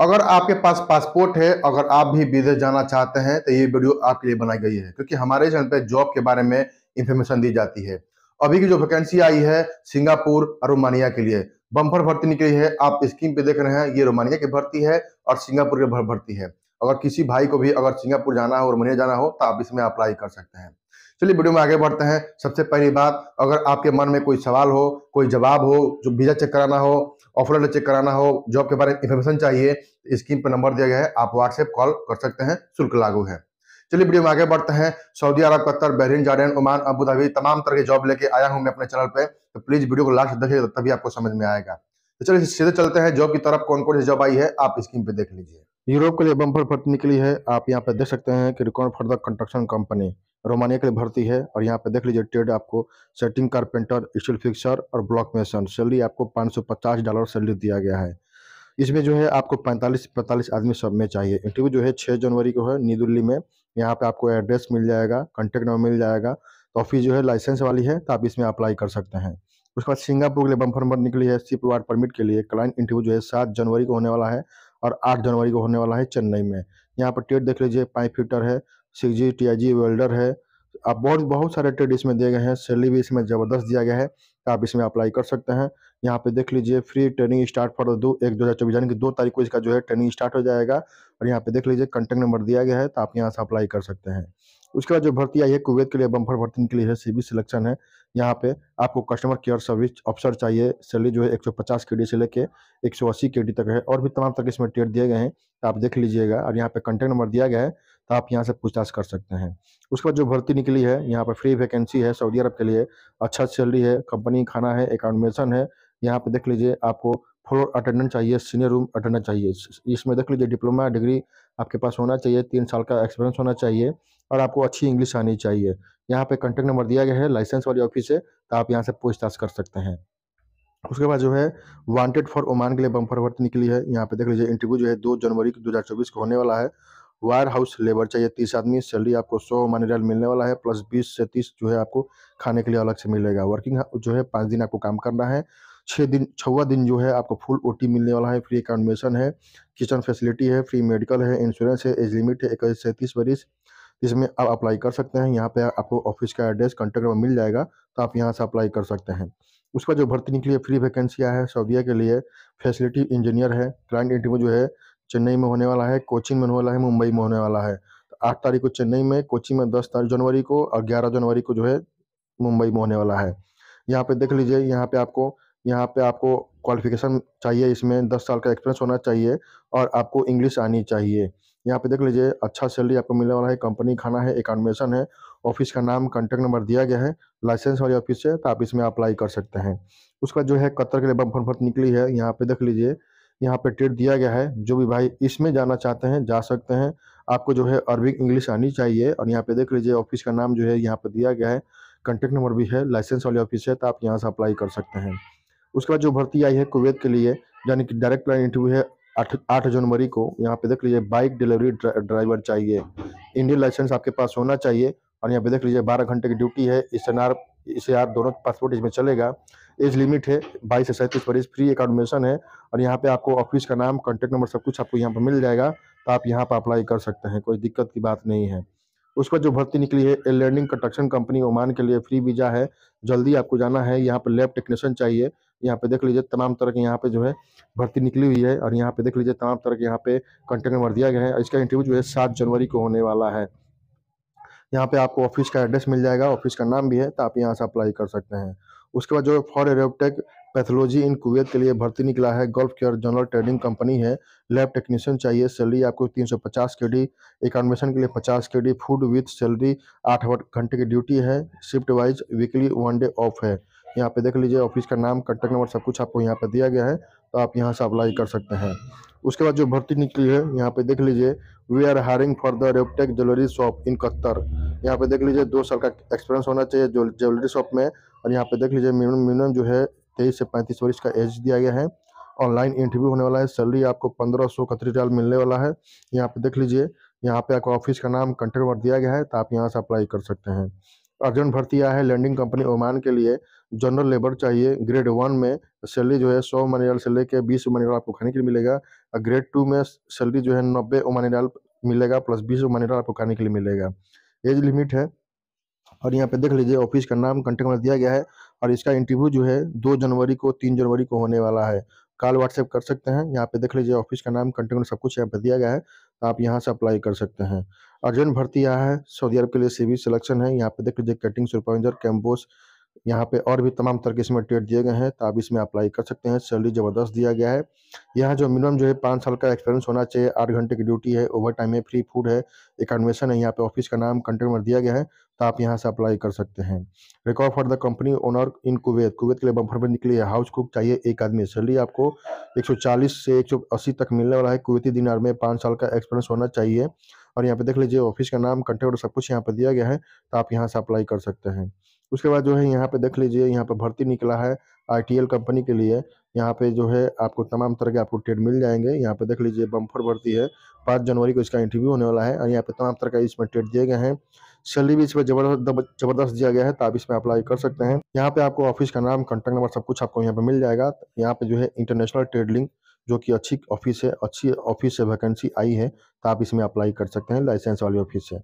अगर आपके पास पासपोर्ट है अगर आप भी विदेश जाना चाहते हैं तो ये वीडियो आपके लिए बनाई गई है क्योंकि हमारे चैनल पर जॉब के बारे में इंफॉर्मेशन दी जाती है अभी की जो वैकेंसी आई है सिंगापुर और रोमानिया के लिए बम्पर भर्ती निकली है आप स्क्रीन पे देख रहे हैं ये रोमानिया की भर्ती है और सिंगापुर की भर्ती है अगर किसी भाई को भी अगर सिंगापुर जाना हो रोमानिया जाना हो तो आप इसमें अप्लाई कर सकते हैं चलिए वीडियो में आगे बढ़ते हैं सबसे पहली बात अगर आपके मन में कोई सवाल हो कोई जवाब हो जो वीज़ा चेक कराना हो ऑफलाइन चेक कराना हो जॉब के बारे में इन्फॉर्मेशन चाहिए स्कीम तो पर नंबर दिया गया है आप व्हाट्सएप कॉल कर सकते हैं शुल्क लागू है चलिए वीडियो में आगे बढ़ते हैं Saudi Arabia Qatar Bahrain Jordan Oman Abu Dhabi तमाम तरह के जॉब लेके आया हूं मैं अपने चैनल पे तो प्लीज वीडियो को लास्ट देखिए तभी आपको समझ में आएगा तो चलिए सीधे चलते हैं जॉब की तरफ कौन कौन सी जॉब आई है आप स्क्रीन पे देख लीजिए यूरोप के लिए बम्फर फट निकली है आप यहाँ पे देख सकते हैं कि record for the construction company Romania के लिए भर्ती है और यहाँ पे देख लीजिए ट्रेड आपको सेटिंग कारपेंटर स्टील फिक्सर और ब्लॉक मेसन सैलरी आपको 550 डॉलर सैलरी दिया गया है इसमें जो है आपको 45 45 आदमी सब में चाहिए इंटरव्यू जो है 6 जनवरी को है न्यू दिल्ली में यहाँ पे आपको एड्रेस मिल जाएगा कॉन्टेक्ट नंबर मिल जाएगा तो ऑफिस जो है लाइसेंस वाली है तो आप इसमें अप्लाई कर सकते हैं उसके बाद सिंगापुर के लिए बम्फर नंबर निकली है सी वार्ड परमिट के लिए क्लाइंट इंटरव्यू जो है सात जनवरी को होने वाला है और आठ जनवरी को होने वाला है चेन्नई में यहाँ पर टेट देख लीजिए पाइप फीटर है six G T I G welder है आप बहुत बहुत सारे ट्रेड इसमें दिए गए हैं सैलरी भी इसमें ज़बरदस्त दिया गया है आप इसमें अप्लाई कर सकते हैं यहाँ पे देख लीजिए फ्री ट्रेनिंग स्टार्ट फॉर दो एक दो हज़ार चौबीस यानी कि दो तारीख को इसका जो है ट्रेनिंग स्टार्ट हो जाएगा और यहाँ पे देख लीजिए कॉन्टैक्ट नंबर दिया गया है तो आप यहाँ से अप्लाई कर सकते हैं उसके बाद जो भर्ती आई है कुवैत के लिए बम्फर भर्ती के लिए है सी सिलेक्शन है यहाँ पे आपको कस्टमर केयर सर्विस ऑफिसर चाहिए सैलरी जो है के डी से लेके के डी तक है और भी तमाम तक इसमें ट्रेड दिए गए हैं आप देख लीजिएगा और यहाँ पे कॉन्टैक्ट नंबर दिया गया है तो आप यहाँ से पूछताछ कर सकते हैं उसके बाद जो भर्ती निकली है यहाँ पर फ्री वैकेंसी है सऊदी अरब के लिए अच्छा सैलरी है कंपनी खाना है एकाउंटमेशन है यहाँ पर देख लीजिए आपको फ्लोर अटेंडेंट चाहिए सीनियर रूम अटेंडेंट चाहिए इसमें देख लीजिए डिप्लोमा डिग्री आपके पास होना चाहिए तीन साल का एक्सपीरियंस होना चाहिए और आपको अच्छी इंग्लिश आनी चाहिए यहाँ पे कॉन्टैक्ट नंबर दिया गया है लाइसेंस वाली ऑफिस है तो आप यहाँ से पूछताछ कर सकते हैं उसके बाद जो है वांटेड फॉर ओमान के लिए बम्फर भर्ती निकली है यहाँ पे देख लीजिए इंटरव्यू जो है दो जनवरी दो को होने वाला है वायर हाउस लेबर चाहिए तीस आदमी सैलरी आपको सौ मनी रियल मिलने वाला है प्लस बीस से तीस जो है आपको खाने के लिए अलग से मिलेगा वर्किंग जो है पाँच दिन आपको काम करना है छः दिन छवा दिन जो है आपको फुल ओटी मिलने वाला है फ्री अकाउंटमेशन है किचन फैसिलिटी है फ्री मेडिकल है इंश्योरेंस है एज लिमिट है इक्कीस से तीस बरीस इसमें आप अप्लाई कर सकते हैं यहाँ पे आपको ऑफिस का एड्रेस कॉन्टैक्ट नंबर मिल जाएगा तो आप यहाँ से अप्लाई कर सकते हैं उसका जो भर्ती निकली है फ्री वैकेंसियाँ है सऊदिया के लिए फैसिलिटी इंजीनियर है क्लाइंट इंटरव्यू जो है चेन्नई में होने वाला है कोचिंग में होने वाला है मुंबई में होने वाला है तो आठ तारीख को चेन्नई में कोचिंग में दस जनवरी को और ग्यारह जनवरी को जो है मुंबई में होने वाला है यहाँ पे देख लीजिए यहाँ पे आपको यहाँ पे आपको क्वालिफिकेशन चाहिए इसमें दस साल का एक्सपीरियंस होना चाहिए और आपको इंग्लिश आनी चाहिए यहाँ पे देख लीजिए अच्छा सैलरी आपको मिलने वाला है कंपनी खाना है एकानमेशन है ऑफिस का नाम कॉन्टैक्ट नंबर दिया गया है लाइसेंस वाली ऑफिस है तो आप इसमें अप्लाई कर सकते हैं उसका जो है कतर के लिए बम फर्म निकली है यहाँ पे देख लीजिए यहाँ पे ट्रेड दिया गया है जो भी भाई इसमें जाना चाहते हैं जा सकते हैं आपको जो है अरबिक इंग्लिश आनी चाहिए और यहाँ पे देख लीजिए ऑफिस का नाम जो है यहाँ पे दिया गया है कॉन्टेक्ट नंबर भी है लाइसेंस वाली ऑफिस है तो आप यहाँ से अप्लाई कर सकते हैं उसके बाद जो भर्ती आई है कुवैत के लिए यानी कि डायरेक्ट प्लान इंटरव्यू है आठ आठ जनवरी को यहाँ पे देख लीजिए बाइक डिलीवरी ड्राइवर चाहिए इंडियन लाइसेंस आपके पास होना चाहिए और यहाँ पे देख लीजिए बारह घंटे की ड्यूटी है इस एन आर इसे दोनों पासपोर्ट इसमें चलेगा एज लिमिट है बाईस से सैंतीस पर एज फ्री एडमिशन है और यहाँ पे आपको ऑफिस का नाम कॉन्टेक्ट नंबर सब कुछ आपको यहाँ पर मिल जाएगा तो आप यहाँ पर अप्लाई कर सकते हैं कोई दिक्कत की बात नहीं है उस पर जो भर्ती निकली है a leading construction company Oman के लिए फ्री वीजा है जल्दी आपको जाना है यहाँ पर लैब टेक्नीशियन चाहिए यहाँ पे देख लीजिए तमाम तरह के यहाँ पे जो है भर्ती निकली हुई है और यहाँ पे देख लीजिए तमाम तरह के यहाँ पे कॉन्टेक्ट नंबर दिया गया है इसका इंटरव्यू जो है सात जनवरी को होने वाला है यहाँ पे आपको ऑफिस का एड्रेस मिल जाएगा ऑफिस का नाम भी है तो आप यहाँ से अप्लाई कर सकते हैं उसके बाद जो for Aerotech pathology in Kuwait के लिए भर्ती निकला है Gulf care general trading company है लैब टेक्नीशियन चाहिए सैलरी आपको 350 के डी एकानवेशन के लिए 50 के डी फूड विथ सैलरी आठ घंटे की ड्यूटी है shift wise weekly one day off है यहाँ पे देख लीजिए ऑफिस का नाम कंटेक्ट नंबर सब कुछ आपको यहाँ पे दिया गया है तो आप यहाँ से अप्लाई कर सकते हैं उसके बाद जो भर्ती निकली है यहाँ पे देख लीजिए we are hiring for the Reptech jewellery shop in Qatar यहाँ पे देख लीजिए दो साल का एक्सपीरियंस होना चाहिए ज्वेलरी शॉप में और यहाँ पे देख लीजिए मिनिमम मिनिमम जो है तेईस से पैंतीस वर्ष का एज दिया गया है ऑनलाइन इंटरव्यू होने वाला है सैलरी आपको पंद्रह सौ इकतीस डाल मिलने वाला है यहाँ पे देख लीजिए यहाँ पे आपको ऑफिस का नाम कंटेक्ट नंबर दिया गया है तो आप यहाँ से अप्लाई कर सकते हैं अर्जेंट भर्ती आया है लैंडिंग कंपनी ओमान के लिए जनरल लेबर चाहिए ग्रेड वन में सैलरी जो है सौ मनीडाल से लेकर बीस मनीडाल आपको खाने के लिए मिलेगा और ग्रेड टू में सैलरी जो है नब्बे मनीडाल मिलेगा प्लस बीस मनीडाल आपको खाने के लिए मिलेगा एज लिमिट है और यहाँ पे देख लीजिए ऑफिस का नाम कंटेक्ट नंबर दिया गया है और इसका इंटरव्यू जो है दो जनवरी को तीन जनवरी को होने वाला है कॉल व्हाट्सएप कर सकते हैं यहाँ पे देख लीजिए ऑफिस का नाम कंटेक्ट सब कुछ यहाँ पे दिया गया है तो आप यहाँ से अप्लाई कर सकते हैं अर्जेंट भर्ती यहाँ है सऊदी अरब के लिए सीवी सिलेक्शन है यहाँ पे देख लीजिए कटिंग सुपरवाइजर कैम्पोस यहाँ पे और भी तमाम तरह के इसमें टेट दिए गए हैं तो आप इसमें अप्लाई कर सकते हैं सैलरी ज़बरदस्त दिया गया है यहाँ जो मिनिमम जो है पाँच साल का एक्सपीरियंस होना चाहिए आठ घंटे की ड्यूटी है ओवर टाइम है फ्री फूड है एक एडमिशन है यहाँ पे ऑफिस का नाम कंटेक्ट नंबर दिया गया है तो आप यहाँ से अप्लाई कर सकते हैं record for the company owner in Kuwait Kuwait के लिए बम्फर में निकली है हाउस कुक चाहिए एक आदमी सैलरी आपको 140 से 180 तक मिलने वाला है कुवैती दिनार में पाँच साल का एक्सपीरियंस होना चाहिए और यहाँ पे देख लीजिए ऑफिस का नाम कंटेक्ट और सब कुछ यहाँ पे दिया गया है तो आप यहाँ से अप्लाई कर सकते हैं उसके बाद जो है यहाँ पे देख लीजिए यहाँ पे भर्ती निकला है आई कंपनी के लिए यहाँ पे जो है आपको तमाम तरह के आपको ट्रेड मिल जाएंगे यहाँ पे देख लीजिए बम्फर भर्ती है पाँच जनवरी को इसका इंटरव्यू होने वाला है और यहाँ पे तमाम तरह का इसमें ट्रेड दिए गए हैं सैलरी भी इसमें जबरदस्त जबरदस्त दिया गया है तो आप इसमें अप्लाई कर सकते हैं यहाँ पे आपको ऑफिस का नाम कॉन्टैक्ट नंबर सब कुछ आपको यहाँ पे मिल जाएगा यहाँ पे जो है इंटरनेशनल ट्रेड लिंक जो कि अच्छी ऑफिस है अच्छी ऑफिस से वैकेंसी आई है तो आप इसमें अप्लाई कर सकते हैं लाइसेंस वाली ऑफिस से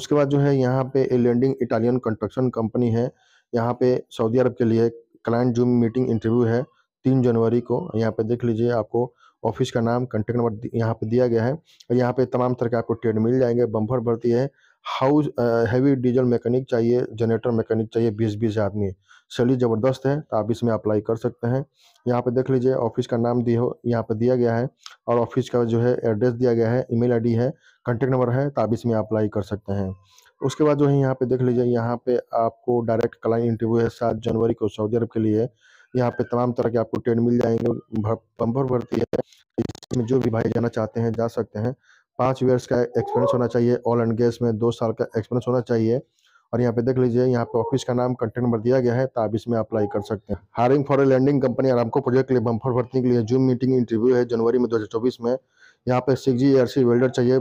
उसके बाद जो है यहाँ पे a leading Italian construction company है यहाँ पे सऊदी अरब के लिए क्लाइंट जूम मीटिंग इंटरव्यू है तीन जनवरी को यहाँ पे देख लीजिए आपको ऑफिस का नाम कंटेक्ट नंबर यहाँ पे दिया गया है और यहाँ पे तमाम तरह के आपको ट्रेड मिल जाएंगे बम्फर भर्ती है हाउस हैवी डीजल मैकेनिक चाहिए जनरेटर मैकेनिक चाहिए बीस बीस आदमी सैलरी ज़बरदस्त है तो आप इसमें अप्लाई कर सकते हैं यहाँ पे देख लीजिए ऑफिस का नाम दिया हो यहाँ पे दिया गया है और ऑफिस का जो है एड्रेस दिया गया है ईमेल आईडी है कॉन्टैक्ट नंबर है तो आप इसमें अप्लाई कर सकते हैं उसके बाद जो है यहाँ पे देख लीजिए यहाँ पे आपको डायरेक्ट क्लाइंट इंटरव्यू है सात जनवरी को सऊदी अरब के लिए यहाँ पे तमाम तरह के आपको ट्रेन मिल जाएंगे पंपर भरती है इसमें जो भी भाई जाना चाहते हैं जा सकते हैं पाँच ईयर्स का एक्सपीरियंस होना चाहिए ऑल एंड गैस में दो साल का एक्सपीरियंस होना चाहिए और यहाँ पे देख लीजिए यहाँ पे ऑफिस का नाम कंटेंट नंबर दिया गया है तो आप इसमें अप्लाई कर सकते हैं hiring for a leading company Aramco project के लिए बम्फर भर्ती के लिए जूम मीटिंग इंटरव्यू है जनवरी में 2024 में यहाँ पे सिक्स जी सी वेल्डर चाहिए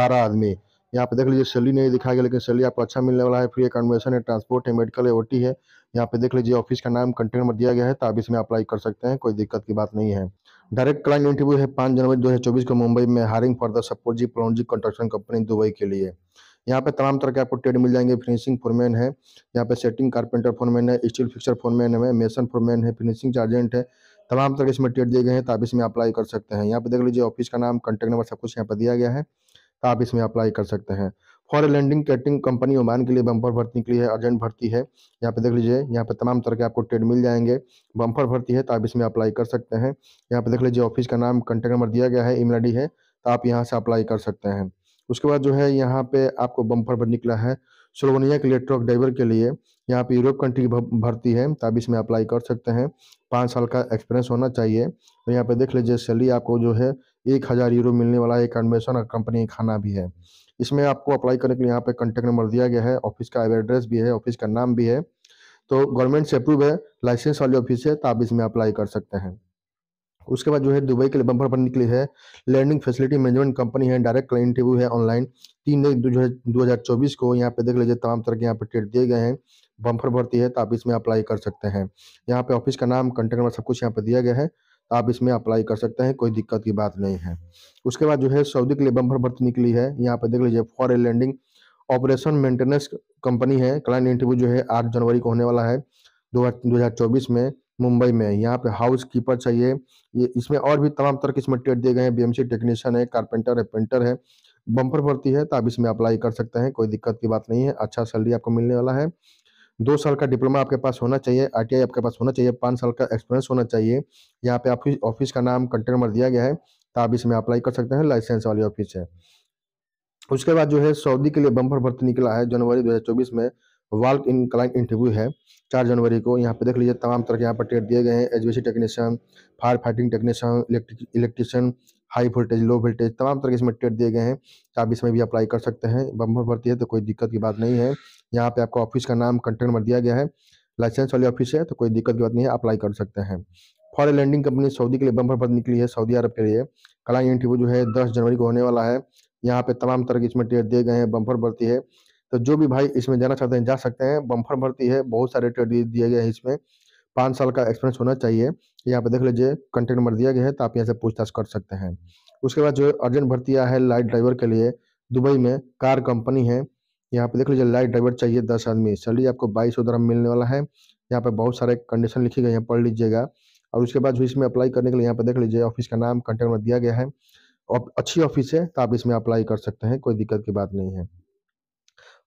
बारह आदमी यहाँ पे देख लीजिए सैलरी नहीं दिखाया गया लेकिन सैलरी आपको अच्छा मिलने वाला है फ्री अकोमोडेशन है ट्रांसपोर्ट है मेडिकल है ओटी है यहाँ पे देख लीजिए ऑफिस का नाम कंटेंट नंबर दिया गया है तो आप इसमें अप्लाई कर सकते हैं कोई दिक्कत की बात नहीं है डायरेक्ट क्लाइंट इंटरव्यू है पाँच जनवरी 2024 को मुंबई में hiring for the Shapoorji Pallonji construction company Dubai के लिए यहाँ पे तमाम तरह के आपको ट्रेड मिल जाएंगे फिनिशिंग फोरमैन है यहाँ पे सेटिंग कारपेंटर फोरमैन है स्टील फिक्सर फोरमैन है मेसन फोरमैन है फिनिशिंग चार्जेंट है तमाम तरह के इसमें ट्रेड दिए गए हैं तो आप इसमें अप्लाई कर सकते हैं यहाँ पे देख लीजिए ऑफिस का नाम कॉन्टैक्ट नंबर सब कुछ यहाँ पर दिया गया है तो आप इसमें अप्लाई कर सकते हैं for leading catering company Oman के लिए बम्पर भर्ती निकली है अर्जेंट भर्ती है यहाँ पे देख लीजिए यहाँ पे तमाम तरह के आपको ट्रेड मिल जाएंगे बम्पर भर्ती है तो आप इसमें अप्लाई कर सकते हैं यहाँ पे देख लीजिए ऑफिस का नाम कंटेक्ट नंबर दिया गया है ईमेल आई है तो आप यहाँ से अप्लाई कर सकते हैं उसके बाद जो है यहाँ पे आपको बम्पर भर निकला है स्लोवेनिया के लिए ट्रक ड्राइवर के लिए यहाँ पे यूरोप कंट्री की भर्ती है तो आप इसमें अप्लाई कर सकते हैं पाँच साल का एक्सपीरियंस होना चाहिए तो यहाँ पे देख लीजिए सैलरी आपको जो है एक हज़ार यूरो मिलने वाला है एक कंवेशन और कंपनी खाना भी है इसमें आपको अप्लाई करने के लिए यहाँ पे कंटेक्ट नंबर दिया गया है ऑफिस का एड्रेस भी है ऑफिस का नाम भी है तो गवर्नमेंट से अप्रूव है लाइसेंस वाली ऑफिस है तो आप इसमें अप्लाई कर सकते हैं उसके बाद जो है दुबई के लिए बंपर बनने के लिए है लैंडिंग फैसिलिटी मैनेजमेंट कंपनी है डायरेक्ट क्लाइंट इंटरव्यू है ऑनलाइन तीन दो हजार चौबीस को यहाँ पे देख लीजिए तमाम तरह के यहाँ पे टेट दिए गए हैं बम्पर भर्ती है तो आप इसमें अप्लाई कर सकते हैं यहाँ पे ऑफिस का नाम कॉन्टेक्ट नंबर सब कुछ यहाँ पे दिया गया है आप इसमें अप्लाई कर सकते हैं कोई दिक्कत की बात नहीं है उसके बाद जो है सऊदी के लिए बम्पर भर्ती निकली है यहाँ पे देख लीजिए for a leading operation maintenance company है क्लाइंट इंटरव्यू जो है आठ जनवरी को होने वाला है दो में मुंबई में यहाँ पे हाउस कीपर चाहिए ये इसमें और भी तमाम तरह के इसमें टेट दिए गए हैं बीएमसी टेक्नीशियन है कारपेंटर है पेंटर है बम्पर भर्ती है तो आप इसमें अप्लाई कर सकते हैं कोई दिक्कत की बात नहीं है अच्छा सैलरी आपको मिलने वाला है दो साल का डिप्लोमा आपके पास होना चाहिए आईटीआई आपके पास होना चाहिए पाँच साल का एक्सपीरियंस होना चाहिए यहाँ पे आपकी ऑफिस का नाम कंटेक्ट नंबर दिया गया है तो आप इसमें अप्लाई कर सकते हैं लाइसेंस वाली ऑफिस है उसके बाद जो है सऊदी के लिए बम्पर भर्ती निकला है जनवरी दो में वाल्क इन क्लाइंट इंटरव्यू है चार जनवरी को यहाँ पे देख लीजिए तमाम तरह के यहाँ पर टेट दिए गए हैं H technician fire fighting technician electrician high voltage low voltage तमाम तरह के इसमें टेट दिए गए हैं तो आप इसमें भी अप्लाई कर सकते हैं बम्बर भर्ती है तो कोई दिक्कत की बात नहीं है यहाँ पे आपको ऑफिस का नाम कंटेंट नंबर दिया गया है लाइसेंस वाली ऑफिस है तो कोई दिक्कत की बात नहीं है अप्लाई कर सकते हैं फॉरन लैंडिंग कंपनी सऊदी के लिए बम्बर भर्ती निकली है सऊदी अरब के लिए क्लाइंट इंटरव्यू जो है दस जनवरी को होने वाला है यहाँ पे तमाम तरह के इसमें टेट दिए गए हैं बम्फर भर्ती है तो जो भी भाई इसमें जाना चाहते हैं जा सकते हैं बम्फर भर्ती है बहुत सारे टेट दिए गए हैं इसमें पाँच साल का एक्सपीरियंस होना चाहिए यहाँ पे देख लीजिए कंटेक्ट नंबर दिया गया है तो आप यहाँ से पूछताछ कर सकते हैं उसके बाद जो अर्जेंट भर्ती आया है लाइट ड्राइवर के लिए दुबई में कार कंपनी है यहाँ पे देख लीजिए लाइट ड्राइवर चाहिए दस आदमी सैलरी आपको बाईस सौ मिलने वाला है यहाँ पे बहुत सारे कंडीशन लिखी गई हैं पढ़ लीजिएगा और उसके बाद जो इसमें अप्लाई करने के लिए यहाँ पे देख लीजिए ऑफिस का नाम कंटेक्ट नंबर दिया गया है और अच्छी ऑफिस है तो आप इसमें अप्लाई कर सकते हैं कोई दिक्कत की बात नहीं है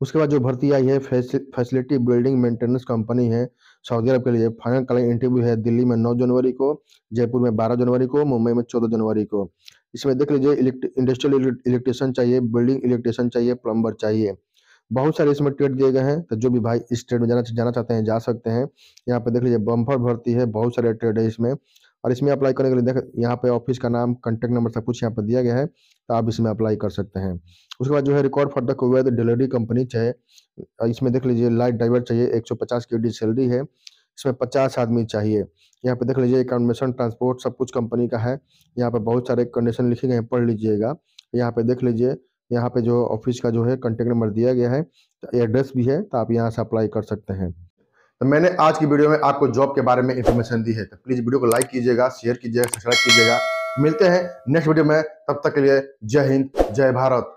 उसके बाद जो भर्ती आई है फैसिलिटी बिल्डिंग मेंटेनेंस कंपनी है सऊदी अरब के लिए फाइनल कलिंग इंटरव्यू है दिल्ली में नौ जनवरी को जयपुर में बारह जनवरी को मुंबई में चौदह जनवरी को इसमें देख लीजिए इंडस्ट्रियल इलेक्ट्रिशियन चाहिए बिल्डिंग इलेक्ट्रिशियन चाहिए प्लम्बर चाहिए बहुत सारे इसमें ट्रेड दिए गए हैं तो जो भी भाई इस ट्रेड में जाना जाना चाहते हैं जा सकते हैं यहाँ पे देख लीजिए बम्फर भर्ती है बहुत सारे ट्रेड है इसमें और इसमें अप्लाई करने के लिए देख यहाँ पे ऑफिस का नाम कंटेक्ट नंबर सब कुछ यहाँ पर दिया गया है तो आप इसमें अप्लाई कर सकते हैं उसके बाद जो है record for the Kuwait delivery company चाहे इसमें देख लीजिए लाइट ड्राइवर चाहिए पचास की सैलरी है इसमें पचास आदमी चाहिए यहाँ पे देख लीजिए एकाउंटेशन ट्रांसपोर्ट सब कुछ कंपनी का है यहाँ पे बहुत सारे कंडीशन लिखे गए हैं पढ़ लीजिएगा यहाँ पे देख लीजिए यहाँ पे जो ऑफिस का जो है कॉन्टेक्ट नंबर दिया गया है एड्रेस तो भी है तो आप यहाँ से अप्लाई कर सकते हैं तो मैंने आज की वीडियो में आपको जॉब के बारे में इन्फॉर्मेशन दी है तो प्लीज़ वीडियो को लाइक कीजिएगा शेयर कीजिएगा सब्सक्राइब कीजिएगा मिलते हैं नेक्स्ट वीडियो में तब तक के लिए जय हिंद जय भारत